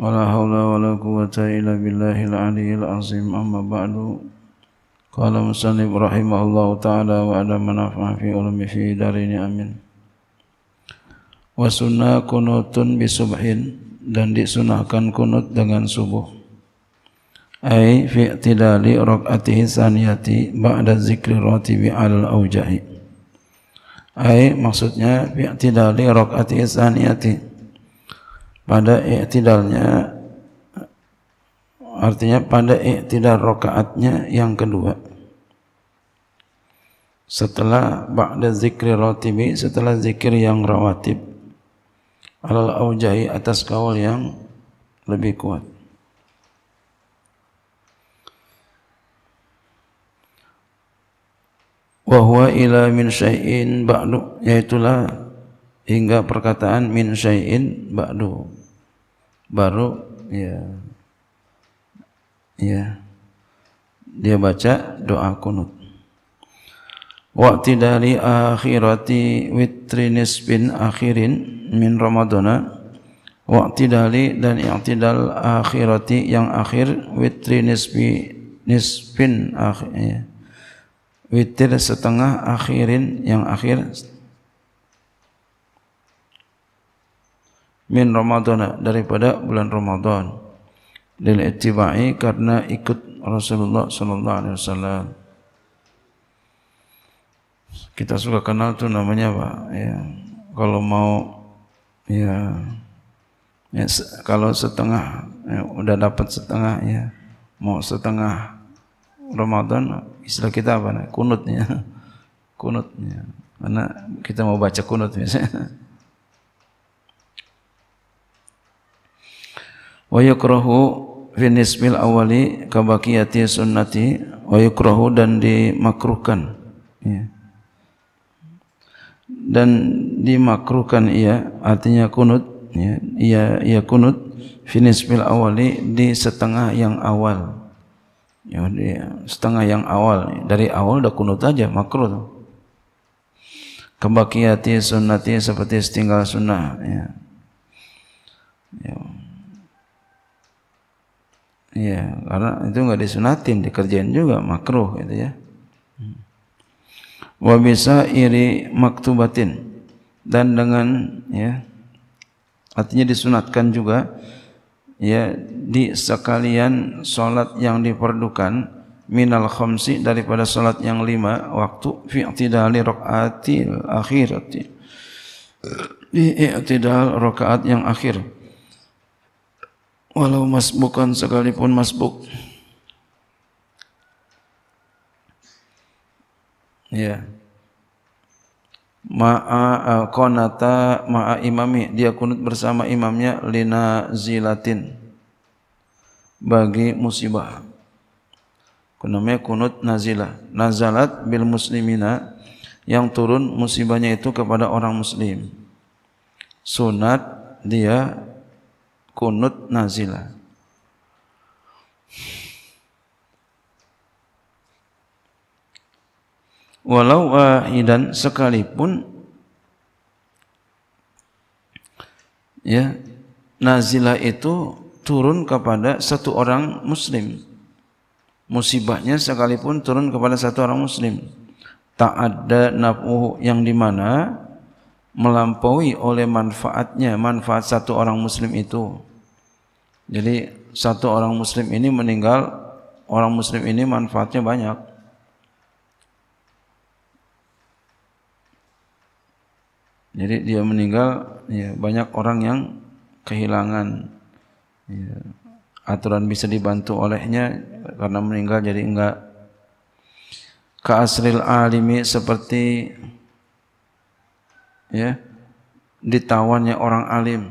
ولا حول ولا قوة إلا بالله العلي العظيم أما بعد قال مسلم رحمه الله تعالى وعلى منافع في علم في دارين أمين وسنة kunutun bisubhin dan disunahkan kunut dengan subuh Ai fi tidali rakaatihi saniyati ba'da zikri ratibi al aujahi Ai maksudnya fi tidali rakaatihi saniyati pada i'tidalnya artinya pada i'tidal rokaatnya yang kedua setelah ba'da zikri ratibi setelah zikir yang rawatib alal aujahi atas kawal yang lebih kuat wahwa ila min syai'in ba'du yaitulah hingga perkataan min syai'in ba'du baru ya ya dia baca doa kunut waktu dari akhirati witri nisbin akhirin min ramadana waktu dari dan i'tidal akhirati yang akhir witri nisbi nisbin akhir ya. witir setengah akhirin yang akhir min Ramadan daripada bulan Ramadan lil ittiba'i karena ikut Rasulullah sallallahu alaihi wasallam kita suka kenal tuh namanya apa ya kalau mau ya, ya se kalau setengah ya, udah dapat setengah ya mau setengah Ramadan istilah kita apa nah? kunutnya kunutnya karena kita mau baca kunut misalnya wa yukrahu fi nismil awali kabakiyati sunnati wa yukrahu dan dimakruhkan ya. dan dimakruhkan ia artinya kunut ya ia ia kunut finish mil awali di setengah yang awal ya di setengah yang awal dari awal dah kunut aja makruh tu kembakiati sunnati seperti setinggal sunnah ya, ya. Iya, karena itu nggak disunatin, dikerjain juga makruh gitu ya. Wa bisa iri maktubatin dan dengan ya artinya disunatkan juga ya di sekalian salat yang diperlukan minal khamsi daripada salat yang lima waktu fi tidali rakaatil akhirati di i'tidal rakaat yang akhir Walau masbukan sekalipun masbuk. Ya. Ma'a uh, konata ma'a imami dia kunut bersama imamnya lina zilatin bagi musibah. Kenamanya kunut nazila nazalat bil muslimina yang turun musibahnya itu kepada orang muslim. Sunat dia kunut nazila walau wahidan sekalipun ya nazila itu turun kepada satu orang muslim musibahnya sekalipun turun kepada satu orang muslim tak ada naf'uhu yang dimana melampaui oleh manfaatnya manfaat satu orang muslim itu jadi satu orang muslim ini meninggal orang muslim ini manfaatnya banyak jadi dia meninggal ya, banyak orang yang kehilangan ya, aturan bisa dibantu olehnya karena meninggal jadi enggak keasril asril alimi seperti ya ditawannya orang alim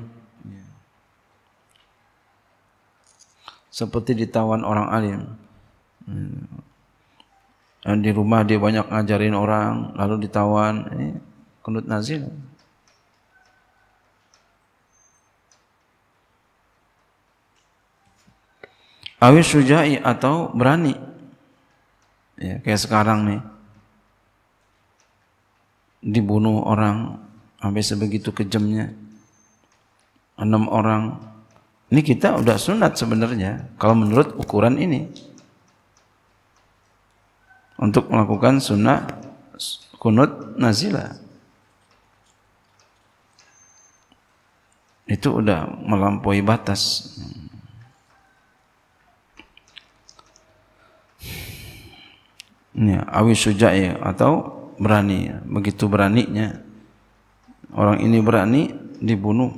ya. seperti ditawan orang alim dan ya. di rumah dia banyak ngajarin orang lalu ditawan ini kunut nazil awis sujai atau berani ya kayak sekarang nih dibunuh orang Sampai sebegitu kejamnya. Enam orang. Ini kita udah sunat sebenarnya. Kalau menurut ukuran ini. Untuk melakukan sunat kunut nazila. Itu udah melampaui batas. Ya, awi suja'i atau berani, begitu beraninya. Orang ini berani dibunuh.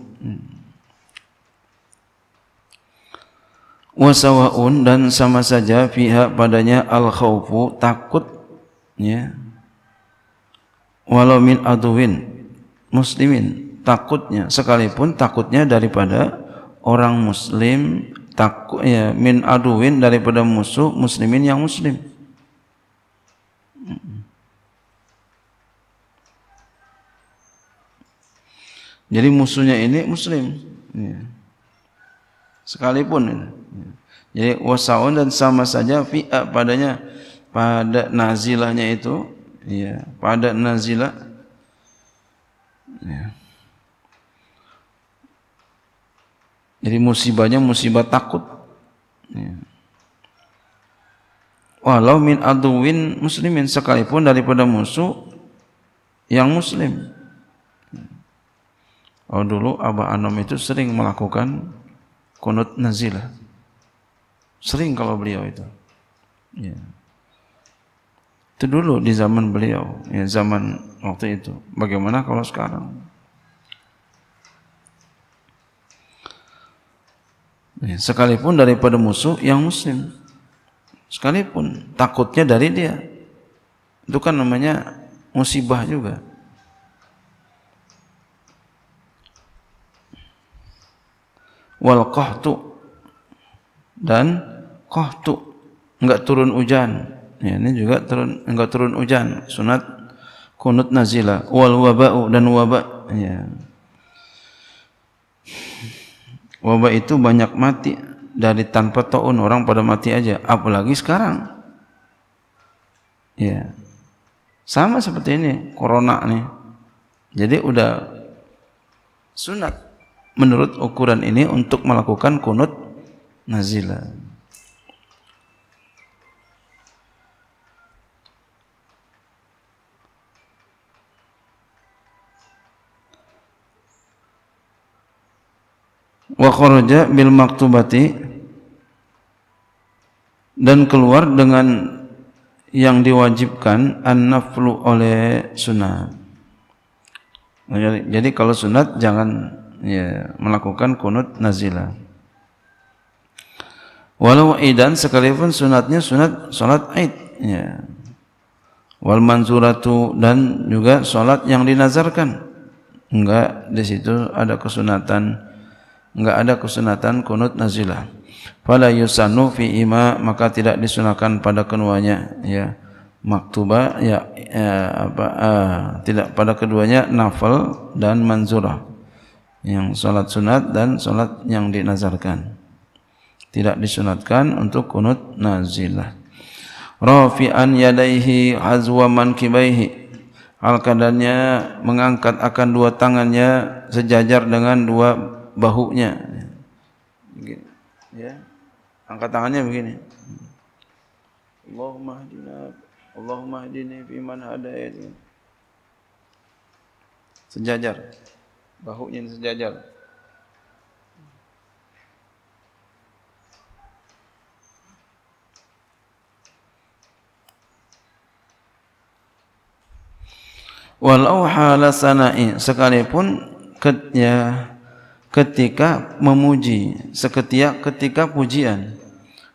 Wasawaun dan sama saja pihak padanya al khawfu takut ya. Walau min aduwin muslimin takutnya sekalipun takutnya daripada orang muslim takut ya min aduwin daripada musuh muslimin yang muslim. Hmm. Jadi musuhnya ini muslim. Ya. Sekalipun. Ya. Jadi wasaun dan sama saja fi'a padanya pada nazilahnya itu ya pada nazilah ya. Jadi musibahnya musibah takut. Ya. Walau min aduwin muslimin sekalipun daripada musuh yang muslim. Oh dulu Aba Anom itu sering melakukan kunut nazilah. Sering kalau beliau itu. Ya. Itu dulu di zaman beliau, ya zaman waktu itu. Bagaimana kalau sekarang? Ya, sekalipun daripada musuh yang muslim. Sekalipun takutnya dari dia. Itu kan namanya musibah juga. wal qahtu dan qahtu enggak turun hujan ya, ini juga turun enggak turun hujan sunat kunut nazila wal waba'u dan waba ya waba itu banyak mati dari tanpa taun orang pada mati aja apalagi sekarang ya sama seperti ini corona nih jadi udah sunat menurut ukuran ini untuk melakukan kunut nazila. Wa kharaja bil maktubati dan keluar dengan yang diwajibkan an-naflu oleh sunat. Jadi, jadi kalau sunat jangan ya, melakukan kunut nazilah. Walau idan sekalipun sunatnya sunat salat id. Ya. Wal manzuratu dan juga salat yang dinazarkan. Enggak di situ ada kesunatan enggak ada kesunatan kunut nazilah. Fala yusannu fi ima maka tidak disunahkan pada keduanya ya. Maktuba ya, ya apa uh, tidak pada keduanya nafal dan manzurah. yang sholat sunat dan sholat yang dinazarkan tidak disunatkan untuk kunut nazilah rafi'an yadaihi azwa mankibaihi Al-Qadannya mengangkat akan dua tangannya sejajar dengan dua bahunya. Ya. Angkat tangannya begini. Allahumma hadina Allahumma hadini fi man hadait. Sejajar. bahunya sejajar. Walau halasanai sekalipun ketia ya, ketika memuji seketika ketika pujian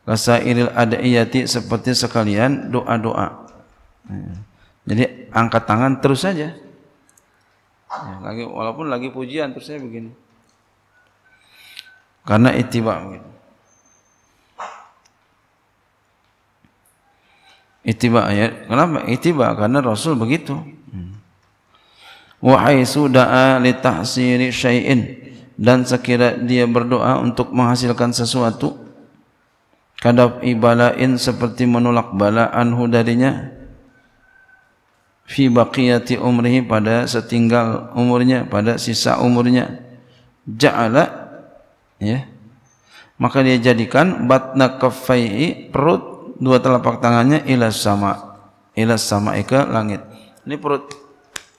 rasa iril adaiyati seperti sekalian doa-doa. Hmm. Jadi angkat tangan terus saja. Ya, lagi walaupun lagi pujian terus saya begini. Karena ittiba begitu. Ittiba ya. Kenapa? Ittiba karena Rasul begitu. Hmm. Wahai sudaa ah, li tahsiri syai'in dan sekira dia berdoa untuk menghasilkan sesuatu kadab ibalain seperti menolak balaan darinya fi baqiyati umrihi pada setinggal umurnya pada sisa umurnya ja'ala ya maka dia jadikan batna kaffaihi perut dua telapak tangannya ila sama ila sama ke langit ini perut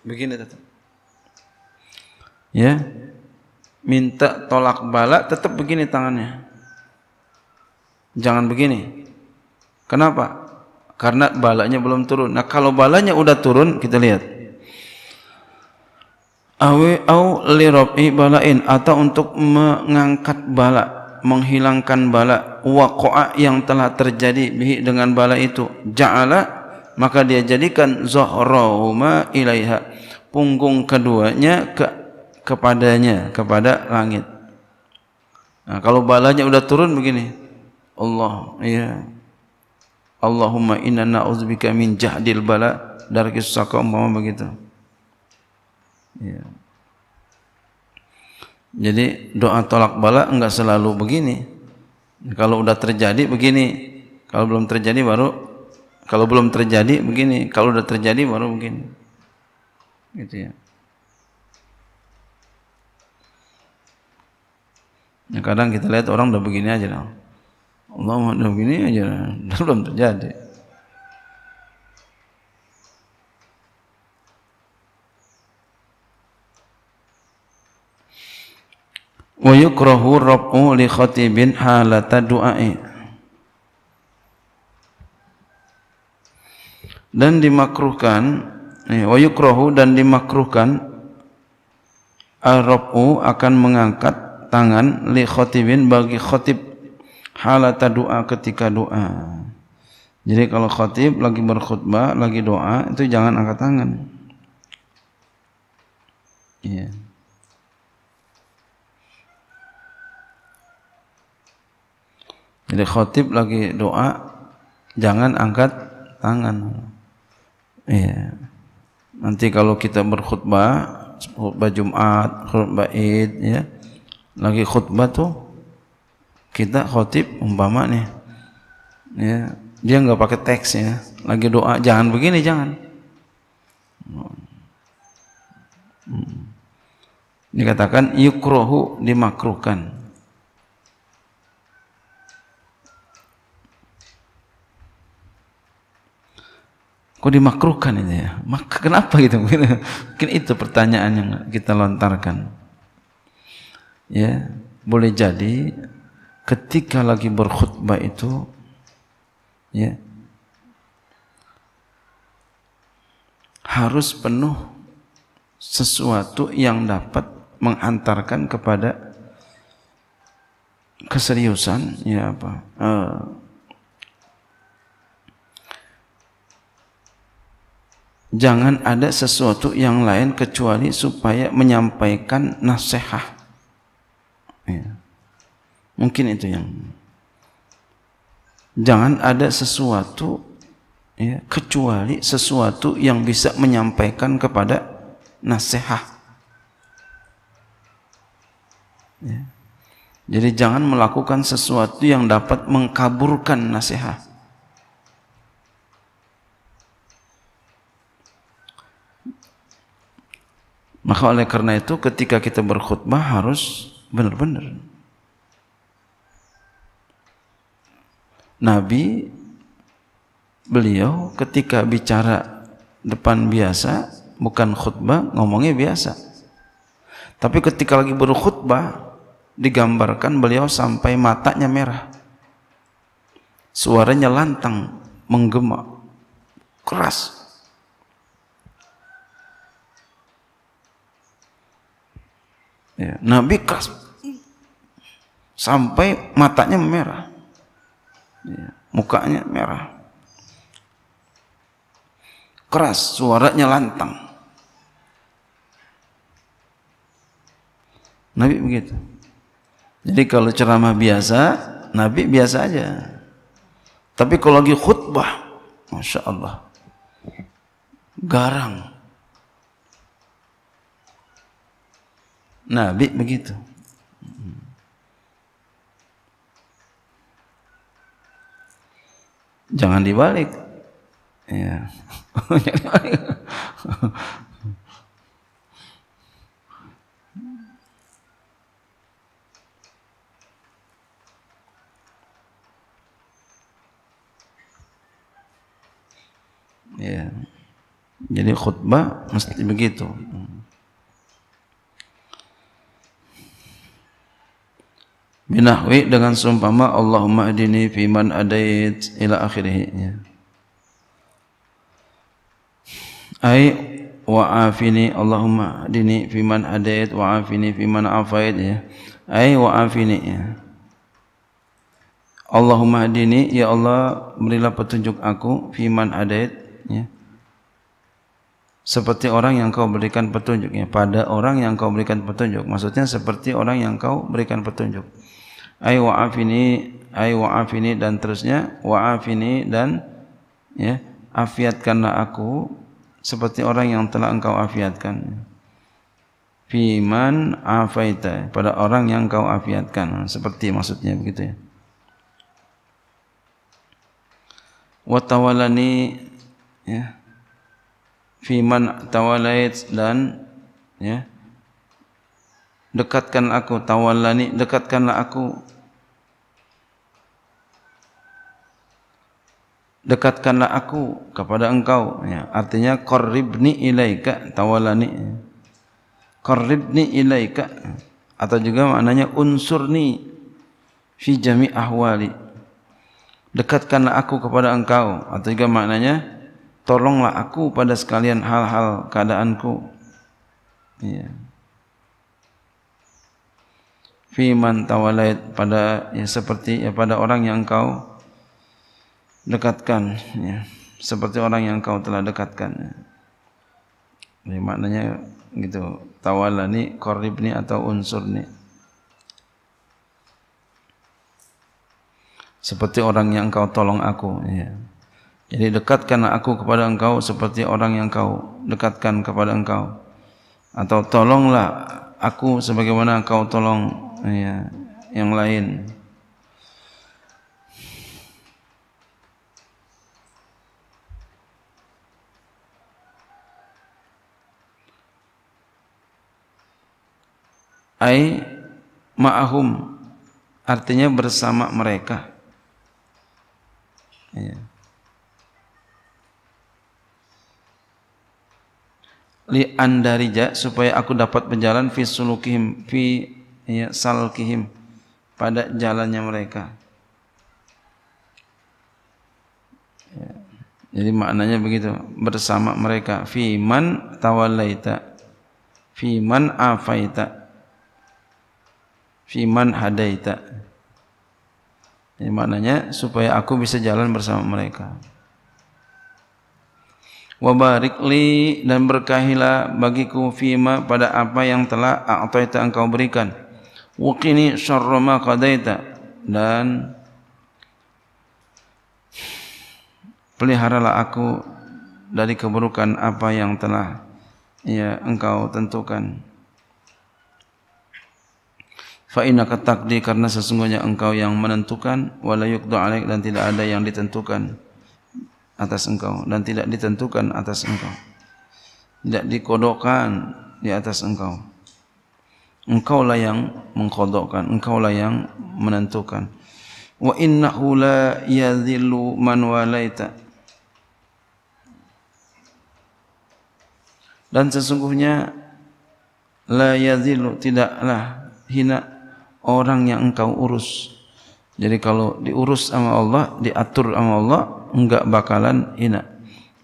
begini tetap ya minta tolak balak tetap begini tangannya jangan begini kenapa karena balanya belum turun. Nah, kalau balanya udah turun, kita lihat. Awe au lirobi balain atau untuk mengangkat bala, menghilangkan bala waqa'a yang telah terjadi bihi dengan bala itu. Ja'ala maka dia jadikan zahrahuma ilaiha punggung keduanya ke kepadanya kepada langit. Nah, kalau balanya udah turun begini. Allah, iya. Allahumma inna na'udzubika min jahdil bala dari susah kau umpama begitu. Ya. Jadi doa tolak bala enggak selalu begini. Kalau udah terjadi begini, kalau belum terjadi baru kalau belum terjadi begini, kalau udah terjadi baru begini. Gitu ya. ya kadang kita lihat orang udah begini aja dong. Allah aduh gini aja belum terjadi. Wa yukrahu rabu li khatibin halata du'ai. Dan dimakruhkan eh, wa yukrahu dan dimakruhkan ar-rabu akan mengangkat tangan li khatibin bagi khatib halata doa ketika doa. Jadi kalau khatib lagi berkhutbah, lagi doa, itu jangan angkat tangan. Iya. Jadi khotib lagi doa jangan angkat tangan. Iya. Nanti kalau kita berkhutbah, khutbah Jumat, khutbah Id ya. Lagi khutbah tuh kita khotib umpama nih ya dia nggak pakai teks ya lagi doa jangan begini jangan dikatakan yukrohu dimakruhkan kok dimakruhkan ini ya maka kenapa gitu mungkin itu pertanyaan yang kita lontarkan ya boleh jadi ketika lagi berkhutbah itu ya harus penuh sesuatu yang dapat mengantarkan kepada keseriusan ya apa uh, jangan ada sesuatu yang lain kecuali supaya menyampaikan nasihat ya Mungkin itu yang jangan ada sesuatu ya, kecuali sesuatu yang bisa menyampaikan kepada nasihat. Ya. Jadi jangan melakukan sesuatu yang dapat mengkaburkan nasihat. Maka oleh karena itu ketika kita berkhutbah harus benar-benar Nabi beliau ketika bicara depan biasa bukan khutbah ngomongnya biasa tapi ketika lagi berkhutbah digambarkan beliau sampai matanya merah suaranya lantang menggema keras ya, Nabi keras sampai matanya merah Iya. Mukanya merah. Keras, suaranya lantang. Nabi begitu. Jadi kalau ceramah biasa, Nabi biasa aja. Tapi kalau lagi khutbah, Masya Allah, garang. Nabi begitu. jangan dibalik ya ya jadi khutbah mesti begitu binahwi dengan sumpama Allahumma adini fiman adait ila akhirihnya ay wa afini Allahumma adini fiman adait wa afini fiman afait ya ay wa afini ya Allahumma adini ya Allah berilah petunjuk aku fiman adait ya seperti orang yang kau berikan petunjuknya pada orang yang kau berikan petunjuk maksudnya seperti orang yang kau berikan petunjuk ay wa'afini ay wa'afini dan terusnya wa'afini dan ya afiatkanlah aku seperti orang yang telah engkau afiatkan fiman afaita pada orang yang engkau afiatkan seperti maksudnya begitu ya wa watawalani ya fiman tawalait dan ya dekatkan aku tawallani dekatkanlah aku dekatkanlah aku kepada engkau ya artinya qarribni ilaika tawallani qarribni ilaika atau juga maknanya unsurni fi jami ahwali dekatkanlah aku kepada engkau atau juga maknanya tolonglah aku pada sekalian hal-hal keadaanku ya yeah fi man tawalait pada ya, seperti ya, pada orang yang engkau dekatkan ya. seperti orang yang engkau telah dekatkan ya. Ya, maknanya gitu tawala ni qarib ni atau unsur ni seperti orang yang engkau tolong aku ya. jadi dekatkan aku kepada engkau seperti orang yang engkau dekatkan kepada engkau atau tolonglah aku sebagaimana engkau tolong Iya, yang lain. Ai ma'ahum artinya bersama mereka. Iya. Li andarija supaya aku dapat berjalan fi sulukihim fi ya salkihim pada jalannya mereka. Ya. Jadi maknanya begitu bersama mereka fi man tawallaita fi man afaita fi man hadaita. Jadi maknanya supaya aku bisa jalan bersama mereka. Wa barikli dan berkahilah bagiku fima pada apa yang telah a'taita engkau berikan. Wukini syarroma qadaita Dan Peliharalah aku Dari keburukan apa yang telah ya, Engkau tentukan Faina inna katakdi karena sesungguhnya engkau yang menentukan wala yuqdu alaik dan tidak ada yang ditentukan atas engkau dan tidak ditentukan atas engkau tidak dikodokan di atas engkau engkaulah yang mengkodokkan engkaulah yang menentukan wa innahu la yadhillu man walaita dan sesungguhnya la yadhillu tidaklah hina orang yang engkau urus jadi kalau diurus sama Allah diatur sama Allah enggak bakalan hina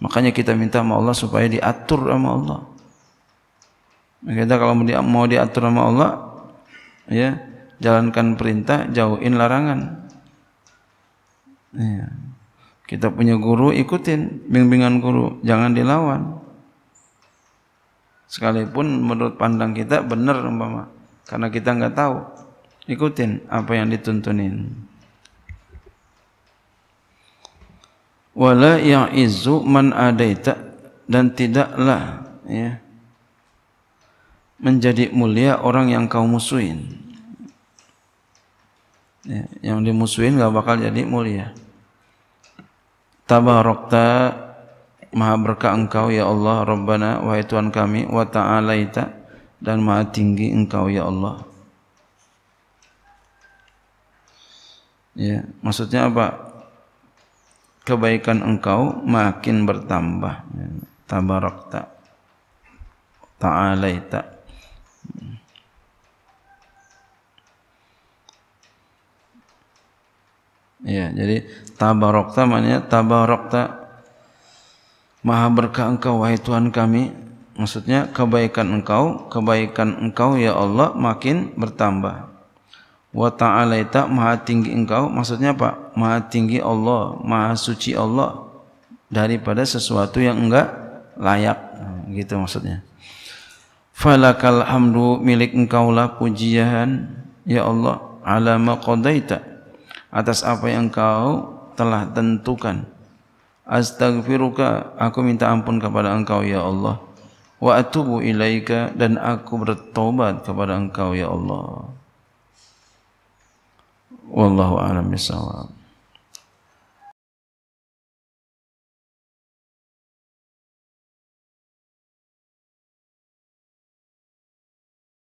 makanya kita minta sama Allah supaya diatur sama Allah Kita kalau mau diatur sama Allah, ya jalankan perintah, jauhin larangan. Ya. Kita punya guru ikutin bimbingan guru, jangan dilawan. Sekalipun menurut pandang kita benar umpama, karena kita nggak tahu, ikutin apa yang dituntunin. Wala yang izu man adaita dan tidaklah ya menjadi mulia orang yang kau musuhin. Ya, yang dimusuhin gak bakal jadi mulia. Tabarokta maha berkah engkau ya Allah Rabbana wahai Tuhan kami wa ta'alaita dan maha tinggi engkau ya Allah. Ya, maksudnya apa? Kebaikan engkau makin bertambah. Ya, tabarokta ta'alaita Ya, jadi tabarokta maknanya tabarokta maha berkah engkau wahai Tuhan kami. Maksudnya kebaikan engkau, kebaikan engkau ya Allah makin bertambah. Wa ta'alaita maha tinggi engkau, maksudnya apa? Maha tinggi Allah, maha suci Allah daripada sesuatu yang enggak layak. Gitu maksudnya. falakal hamdu milik engkau lah pujian ya Allah ala maqadaita atas apa yang engkau telah tentukan astaghfiruka aku minta ampun kepada engkau ya Allah wa atubu ilaika dan aku bertobat kepada engkau ya Allah wallahu a'lam bissawab